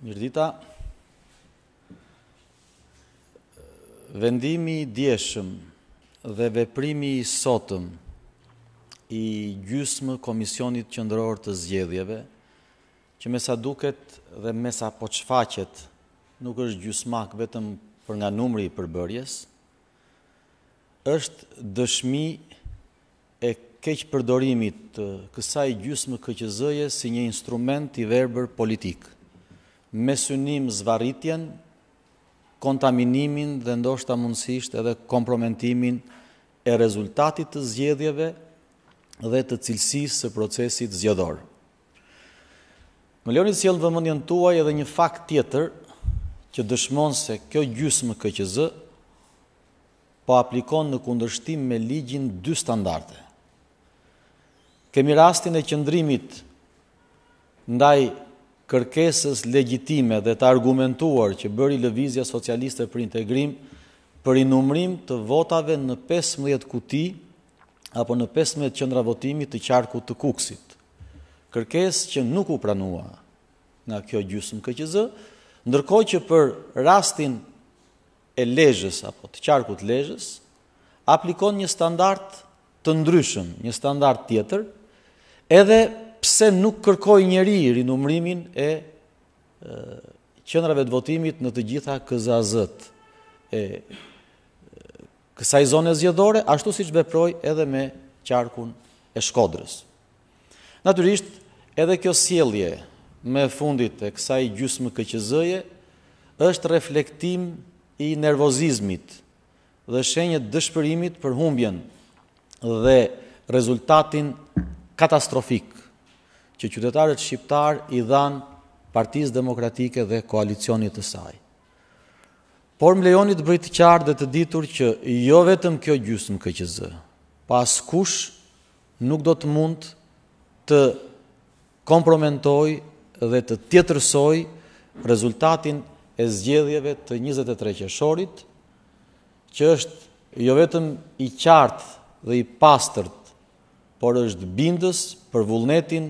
Mirdita, vendimi djeshëm dhe veprimi i sotëm i gjysmë Komisionit Qëndror të Zgjedhjeve, që me sa duket dhe me sa po nuk është gjysmak vetëm për nga numri i përbërjes, është dëshmi e keq përdorimit kësaj gjysmë këqëzëje si një instrument i verber politikë me synim zvaritjen, kontaminimin dhe ndoshta mundësisht edhe komprometimin e rezultatit të zgjedhjeve dhe të cilësisë së procesit zgjedhor. Më lejoni të sjell vëmendjen tuaj edhe një fakt tjetër që dëshmon se kjo gjysmë KQZ po aplikon në kundërshtim me ligjin dy standarde. Kemi rastin e qëndrimit ndaj kërkesës legjitime dhe të argumentuar që bëri lëvizja socialiste për integrim për inumrim të votave në 15 kuti apo në 15 qëndra votimi të qarku të kuksit. Kërkes që nuk u pranua nga kjo gjusëm këqizë, ndërkoj që për rastin e lejës apo të qarku të lejës, aplikon një standart të ndryshëm, një standart tjetër, edhe pse nuk kërkoj njeri rinumrimin e qëndrave të votimit në të gjitha këzazët e kësaj zone zjedore, ashtu si që beproj edhe me qarkun e shkodrës. Naturisht, edhe kjo sielje me fundit e kësaj gjusë më këqëzëje, është reflektim i nervozizmit dhe shenjët dëshpërimit për humbjen dhe rezultatin katastrofik që qytetarët shqiptar i dhanë partiz demokratike dhe koalicionit të saj. Por më lejonit bëjtë qarë dhe të ditur që jo vetëm kjo gjusëm këqëzë, pas kush nuk do të mund të kompromentoj dhe të tjetërsoj rezultatin e zgjedhjeve të 23 qëshorit, që është jo vetëm i qartë dhe i pastërt, por është bindës për vullnetin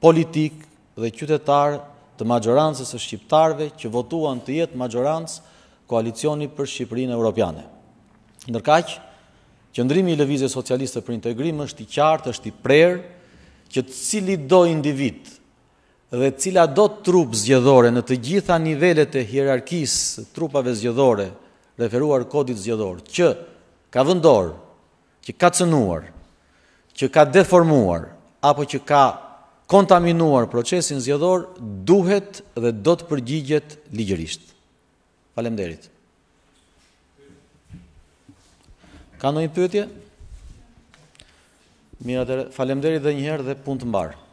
politik dhe qytetar të majorancës e shqiptarve që votuan të jetë majorancë koalicioni për Shqipërinë Europiane. Nërkaqë, qëndrimi i Levize Socialiste për Integrim është i qartë, është i prerë, që cili do individ dhe cila do trup zgjedhore në të gjitha nivellet e hierarkisë trupave zgjedhore referuar kodit zgjedhore, që ka vëndorë, që ka cënuar, që ka deformuar, apo që ka kontaminuar procesin zyhdor duhet dhe do të përgjigjet ligjërisht. Faleminderit. Ka ndonjë pyetje? Mirë, faleminderit edhe një herë dhe punë të mbarë.